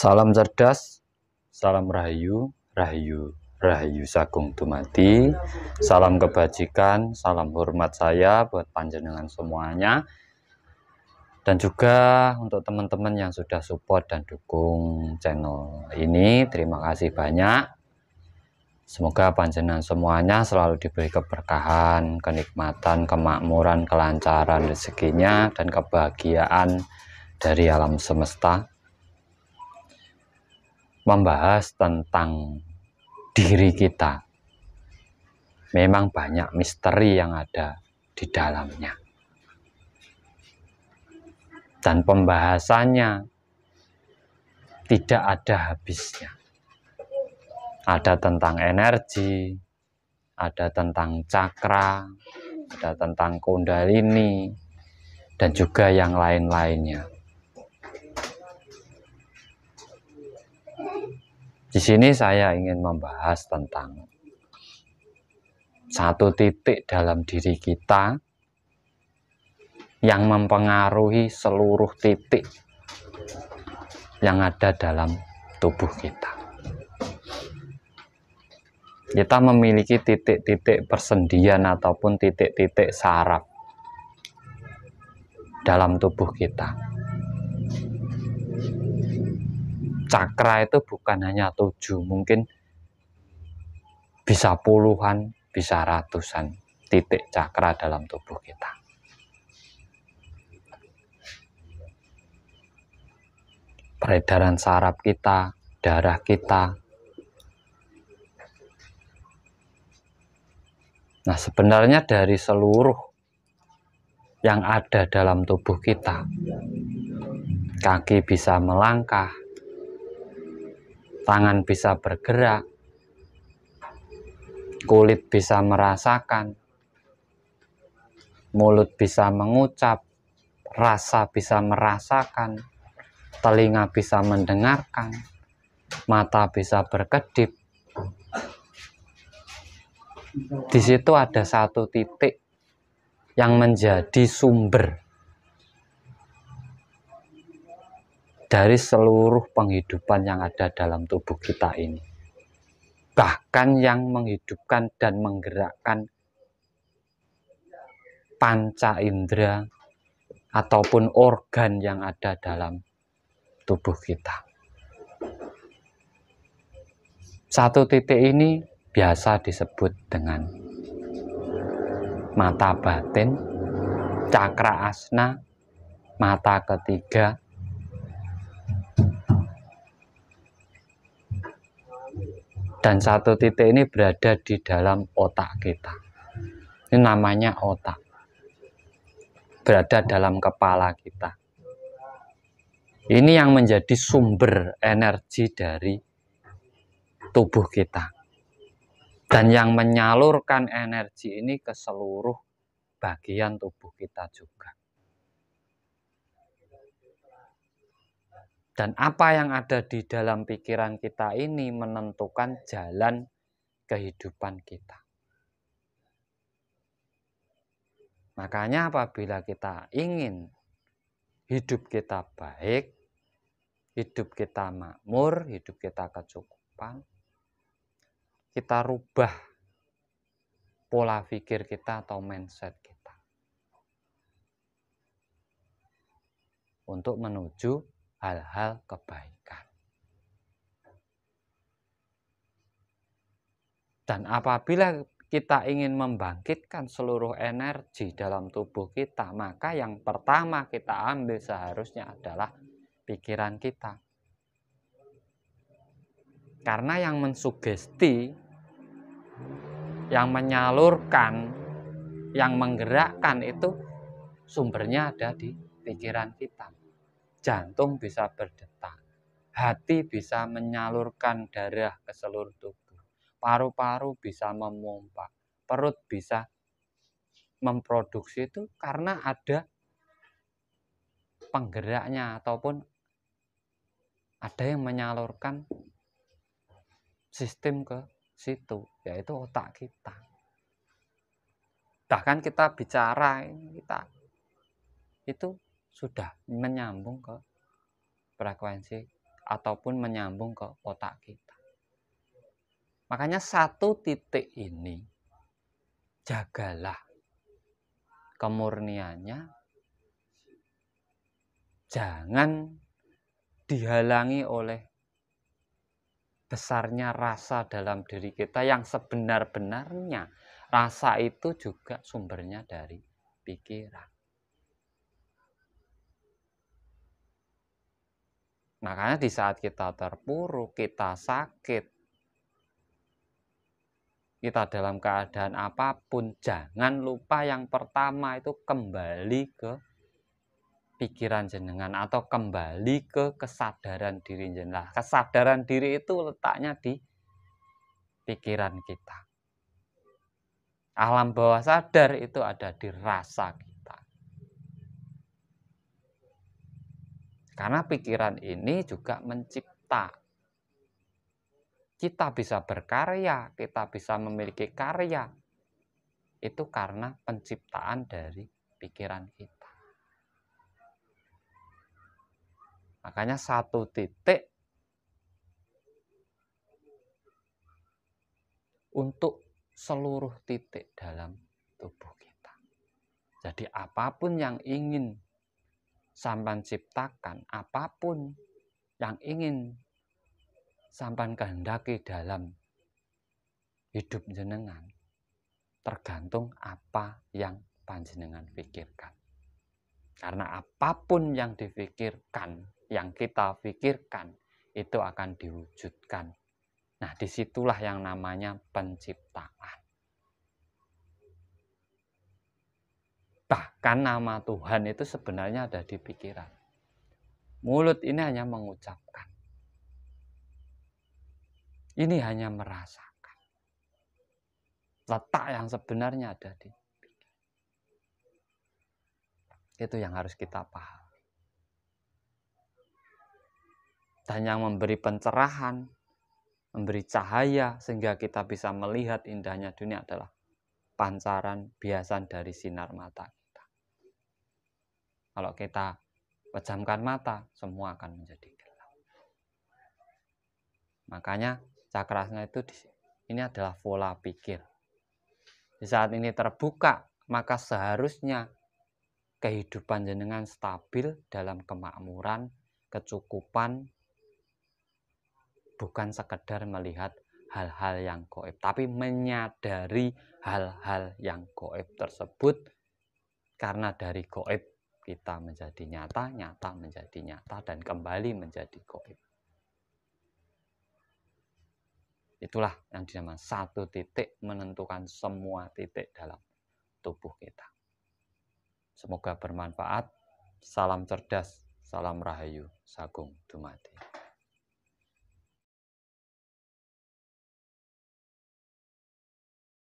Salam cerdas, salam rahayu, rahayu, rahayu sagung dumati. Salam kebajikan, salam hormat saya buat panjenengan semuanya. Dan juga untuk teman-teman yang sudah support dan dukung channel ini, terima kasih banyak. Semoga panjenengan semuanya selalu diberi keberkahan, kenikmatan, kemakmuran, kelancaran rezekinya, dan kebahagiaan dari alam semesta membahas tentang diri kita. Memang banyak misteri yang ada di dalamnya. Dan pembahasannya tidak ada habisnya. Ada tentang energi, ada tentang cakra, ada tentang kundalini, dan juga yang lain-lainnya. Di sini saya ingin membahas tentang satu titik dalam diri kita yang mempengaruhi seluruh titik yang ada dalam tubuh kita. Kita memiliki titik-titik persendian ataupun titik-titik saraf dalam tubuh kita. cakra itu bukan hanya tujuh, mungkin bisa puluhan, bisa ratusan titik cakra dalam tubuh kita. Peredaran saraf kita, darah kita. Nah, sebenarnya dari seluruh yang ada dalam tubuh kita, kaki bisa melangkah, tangan bisa bergerak, kulit bisa merasakan, mulut bisa mengucap, rasa bisa merasakan, telinga bisa mendengarkan, mata bisa berkedip. Di situ ada satu titik yang menjadi sumber dari seluruh penghidupan yang ada dalam tubuh kita ini. Bahkan yang menghidupkan dan menggerakkan panca indera ataupun organ yang ada dalam tubuh kita. Satu titik ini biasa disebut dengan mata batin, cakra asna, mata ketiga, dan satu titik ini berada di dalam otak kita ini namanya otak berada dalam kepala kita ini yang menjadi sumber energi dari tubuh kita dan yang menyalurkan energi ini ke seluruh bagian tubuh kita juga Dan apa yang ada di dalam pikiran kita ini menentukan jalan kehidupan kita. Makanya apabila kita ingin hidup kita baik, hidup kita makmur, hidup kita kecukupan, kita rubah pola pikir kita atau mindset kita. Untuk menuju hal-hal kebaikan. Dan apabila kita ingin membangkitkan seluruh energi dalam tubuh kita, maka yang pertama kita ambil seharusnya adalah pikiran kita. Karena yang mensugesti, yang menyalurkan, yang menggerakkan itu sumbernya ada di pikiran kita jantung bisa berdetak, hati bisa menyalurkan darah ke seluruh tubuh, paru-paru bisa memompa, perut bisa memproduksi itu karena ada penggeraknya ataupun ada yang menyalurkan sistem ke situ yaitu otak kita bahkan kita bicara kita itu sudah menyambung ke frekuensi ataupun menyambung ke otak kita. Makanya satu titik ini jagalah kemurniannya. Jangan dihalangi oleh besarnya rasa dalam diri kita yang sebenar-benarnya. Rasa itu juga sumbernya dari pikiran. Makanya di saat kita terpuruk, kita sakit, kita dalam keadaan apapun, jangan lupa yang pertama itu kembali ke pikiran jenengan atau kembali ke kesadaran diri jenengan. Nah, kesadaran diri itu letaknya di pikiran kita. Alam bawah sadar itu ada di rasa kita. Karena pikiran ini juga mencipta. Kita bisa berkarya, kita bisa memiliki karya. Itu karena penciptaan dari pikiran kita. Makanya satu titik untuk seluruh titik dalam tubuh kita. Jadi apapun yang ingin sampan ciptakan apapun yang ingin sampan kehendaki dalam hidup jenengan tergantung apa yang panjenengan pikirkan. Karena apapun yang difikirkan, yang kita pikirkan itu akan diwujudkan. Nah, disitulah yang namanya penciptaan. Bahkan nama Tuhan itu sebenarnya ada di pikiran. Mulut ini hanya mengucapkan. Ini hanya merasakan. Letak yang sebenarnya ada di pikiran. Itu yang harus kita paham. Dan yang memberi pencerahan, memberi cahaya sehingga kita bisa melihat indahnya dunia adalah pancaran biasan dari sinar mata kalau kita pejamkan mata, semua akan menjadi gelap. Makanya cakrasnya itu di, ini adalah pola pikir. Di saat ini terbuka, maka seharusnya kehidupan jenengan stabil dalam kemakmuran, kecukupan, bukan sekedar melihat hal-hal yang goib, tapi menyadari hal-hal yang goib tersebut karena dari goib kita menjadi nyata, nyata menjadi nyata, dan kembali menjadi goib. Itulah yang dinamakan satu titik menentukan semua titik dalam tubuh kita. Semoga bermanfaat. Salam cerdas, salam rahayu, sagung dumadi.